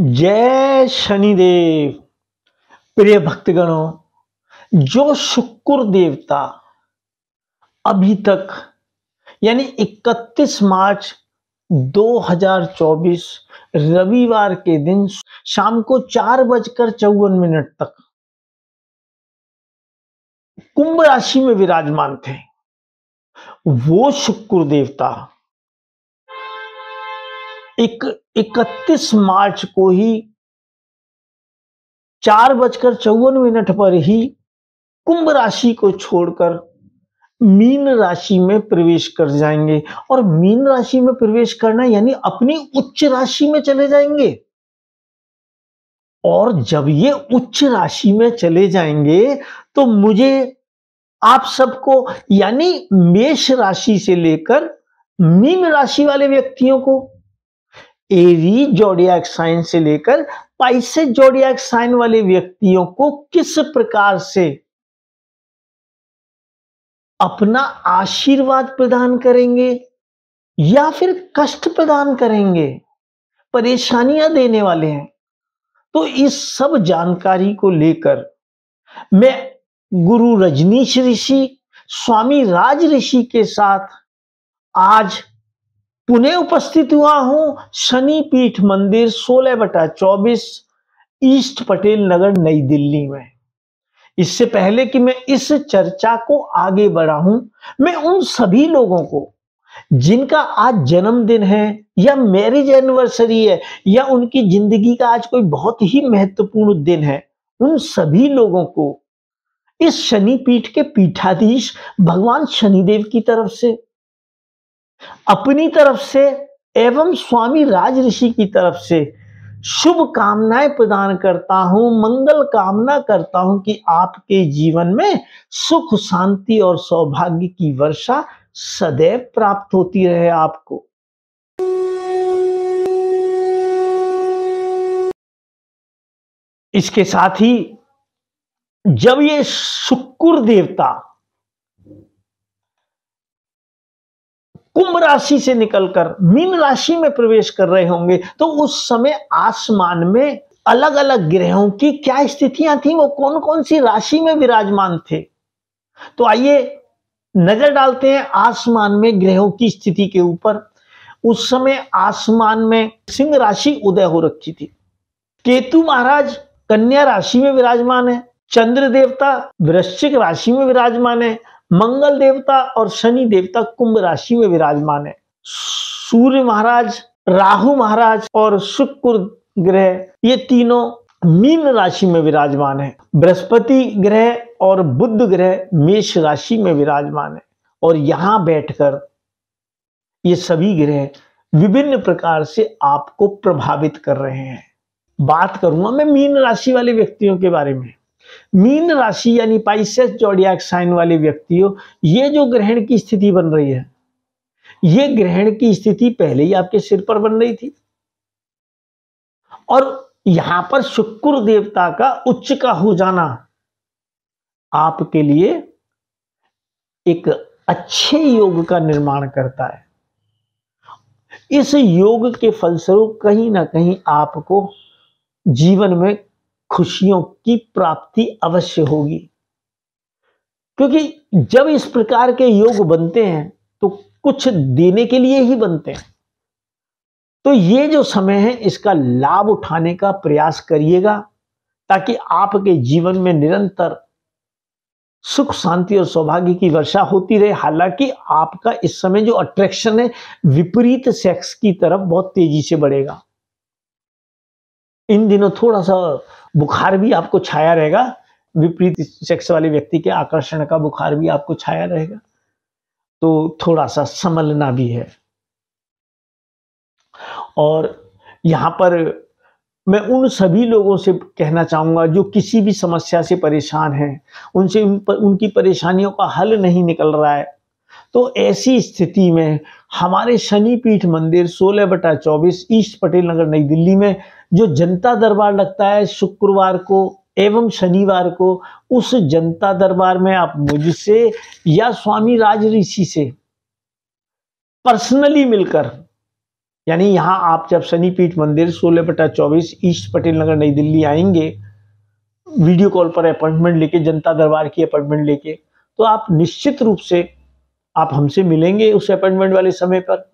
जय शनिदेव प्रिय भक्तगणों जो शुक्र देवता अभी तक यानी 31 मार्च 2024 रविवार के दिन शाम को चार बजकर चौवन मिनट तक कुंभ राशि में विराजमान थे वो शुक्र देवता एक इकतीस मार्च को ही चार बजकर चौवन मिनट पर ही कुंभ राशि को छोड़कर मीन राशि में प्रवेश कर जाएंगे और मीन राशि में प्रवेश करना यानी अपनी उच्च राशि में चले जाएंगे और जब ये उच्च राशि में चले जाएंगे तो मुझे आप सबको यानी मेष राशि से लेकर मीन राशि वाले व्यक्तियों को एरी जोडियाक साइन से लेकर पाइसे जोडियाक साइन वाले व्यक्तियों को किस प्रकार से अपना आशीर्वाद प्रदान करेंगे या फिर कष्ट प्रदान करेंगे परेशानियां देने वाले हैं तो इस सब जानकारी को लेकर मैं गुरु रजनीश ऋषि स्वामी राज ऋषि के साथ आज पुणे उपस्थित हुआ हूं शनि पीठ मंदिर सोलह बटा चौबीस ईस्ट पटेल नगर नई दिल्ली में इससे पहले कि मैं इस चर्चा को आगे बढ़ाऊं मैं उन सभी लोगों को जिनका आज जन्मदिन है या मैरिज एनिवर्सरी है या उनकी जिंदगी का आज कोई बहुत ही महत्वपूर्ण दिन है उन सभी लोगों को इस शनि पीठ के पीठाधीश भगवान शनिदेव की तरफ से अपनी तरफ से एवं स्वामी राज ऋषि की तरफ से शुभ कामनाएं प्रदान करता हूं मंगल कामना करता हूं कि आपके जीवन में सुख शांति और सौभाग्य की वर्षा सदैव प्राप्त होती रहे आपको इसके साथ ही जब ये शुक्र देवता कुंभ राशि से निकलकर मीन राशि में प्रवेश कर रहे होंगे तो उस समय आसमान में अलग अलग ग्रहों की क्या स्थितियां थी वो कौन कौन सी राशि में विराजमान थे तो आइए नजर डालते हैं आसमान में ग्रहों की स्थिति के ऊपर उस समय आसमान में सिंह राशि उदय हो रखी थी केतु महाराज कन्या राशि में विराजमान है चंद्र देवता वृश्चिक राशि में विराजमान है मंगल देवता और शनि देवता कुंभ राशि में विराजमान है सूर्य महाराज राहु महाराज और शुक्र ग्रह ये तीनों मीन राशि में विराजमान है बृहस्पति ग्रह और बुद्ध ग्रह मेष राशि में विराजमान है और यहां बैठकर ये सभी ग्रह विभिन्न प्रकार से आपको प्रभावित कर रहे हैं बात करूंगा मैं मीन राशि वाले व्यक्तियों के बारे में मीन राशि यानी पाइसेस जोड़िया साइन वाले व्यक्तियों ये जो ग्रहण की स्थिति बन रही है ये ग्रहण की स्थिति पहले ही आपके सिर पर बन रही थी और यहां पर शुक्र देवता का उच्च का हो जाना आपके लिए एक अच्छे योग का निर्माण करता है इस योग के फलस्वरूप कहीं ना कहीं आपको जीवन में खुशियों की प्राप्ति अवश्य होगी क्योंकि जब इस प्रकार के योग बनते हैं तो कुछ देने के लिए ही बनते हैं तो ये जो समय है इसका लाभ उठाने का प्रयास करिएगा ताकि आपके जीवन में निरंतर सुख शांति और सौभाग्य की वर्षा होती रहे हालांकि आपका इस समय जो अट्रैक्शन है विपरीत सेक्स की तरफ बहुत तेजी से बढ़ेगा इन दिनों थोड़ा सा बुखार भी आपको छाया रहेगा विपरीत सेक्स वाले व्यक्ति के आकर्षण का बुखार भी आपको छाया रहेगा तो थोड़ा सा संभलना भी है और यहाँ पर मैं उन सभी लोगों से कहना चाहूंगा जो किसी भी समस्या से परेशान हैं उनसे उन पर, उनकी परेशानियों का हल नहीं निकल रहा है तो ऐसी स्थिति में हमारे शनि पीठ मंदिर सोलह बटा चौबीस ईस्ट पटेल नगर नई दिल्ली में जो जनता दरबार लगता है शुक्रवार को एवं शनिवार को उस जनता दरबार में आप मुझसे या स्वामी राज ऋषि से पर्सनली मिलकर यानी यहाँ आप जब शनिपीठ मंदिर सोलह बटा चौबीस ईस्ट पटेल नगर नई दिल्ली आएंगे वीडियो कॉल पर अपॉइंटमेंट लेके जनता दरबार की अपॉइंटमेंट लेके तो आप निश्चित रूप से आप हमसे मिलेंगे उस अपॉइंटमेंट वाले समय पर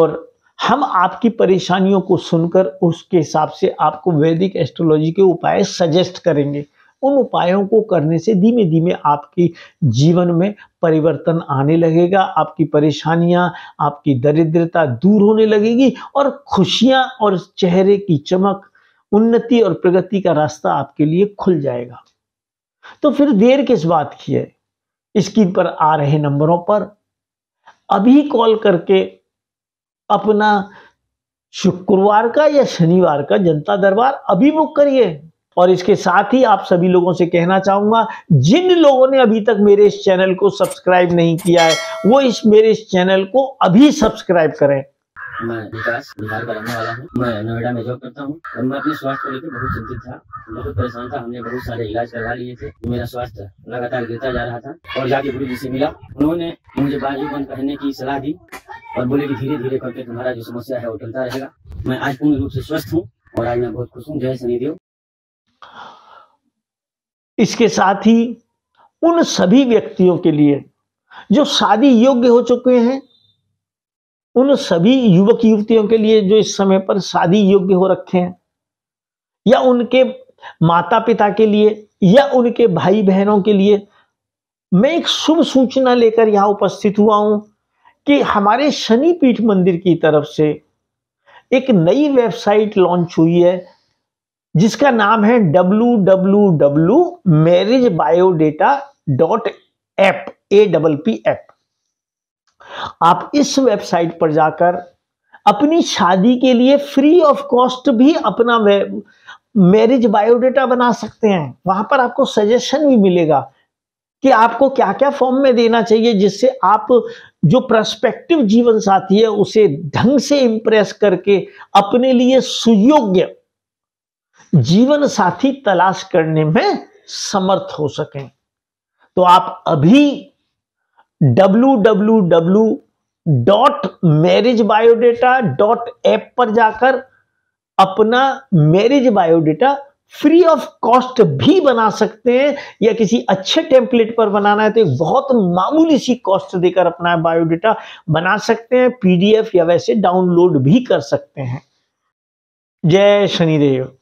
और हम आपकी परेशानियों को सुनकर उसके हिसाब से आपको वैदिक एस्ट्रोलॉजी के उपाय सजेस्ट करेंगे उन उपायों को करने से धीमे धीमे आपकी जीवन में परिवर्तन आने लगेगा आपकी परेशानियां आपकी दरिद्रता दूर होने लगेगी और खुशियां और चेहरे की चमक उन्नति और प्रगति का रास्ता आपके लिए खुल जाएगा तो फिर देर किस बात की है स्क्रीन पर आ रहे नंबरों पर अभी कॉल करके अपना शुक्रवार का या शनिवार का जनता दरबार अभी बुक करिए और इसके साथ ही आप सभी लोगों से कहना चाहूंगा जिन लोगों ने अभी तक मेरे इस चैनल को सब्सक्राइब नहीं किया है वो इस मेरे इस चैनल को अभी सब्सक्राइब करें मैं विकास बिहार का रहने वाला हूँ मैं नोएडा में जॉब करता हूँ और मैं अपने स्वास्थ्य को लेकर बहुत चिंतित था बहुत परेशान था हमने बहुत सारे इलाज करवा लिए थे मेरा स्वास्थ्य लगातार गिरता जा रहा था और जाके गुरु जी से मिला उन्होंने मुझे बाजू बंद पहनने की सलाह दी और बोले कि धीरे धीरे करके तुम्हारा जो समस्या है वो टलता रहेगा मैं आज पूर्ण रूप से स्वस्थ हूँ और आज मैं बहुत खुश हूँ जय शनिदेव इसके साथ ही उन सभी व्यक्तियों के लिए जो शादी योग्य हो चुके हैं उन सभी युवक युवतियों के लिए जो इस समय पर शादी योग्य हो रखे हैं या उनके माता पिता के लिए या उनके भाई बहनों के लिए मैं एक शुभ सूचना लेकर यहां उपस्थित हुआ हूं कि हमारे शनि पीठ मंदिर की तरफ से एक नई वेबसाइट लॉन्च हुई है जिसका नाम है W W W marriage biodata dot app A double P app आप इस वेबसाइट पर जाकर अपनी शादी के लिए फ्री ऑफ कॉस्ट भी अपना मैरिज बायोडेटा बना सकते हैं वहां पर आपको सजेशन भी मिलेगा कि आपको क्या क्या फॉर्म में देना चाहिए जिससे आप जो प्रस्पेक्टिव जीवन साथी है उसे ढंग से इंप्रेस करके अपने लिए सुयोग्य जीवन साथी तलाश करने में समर्थ हो सके तो आप अभी www.marriagebiodata.app पर जाकर अपना marriage biodata free of cost भी बना सकते हैं या किसी अच्छे टेम्पलेट पर बनाना है तो एक बहुत मामूली सी कॉस्ट देकर अपना बायोडेटा बना सकते हैं पीडीएफ या वैसे डाउनलोड भी कर सकते हैं जय शनिदेव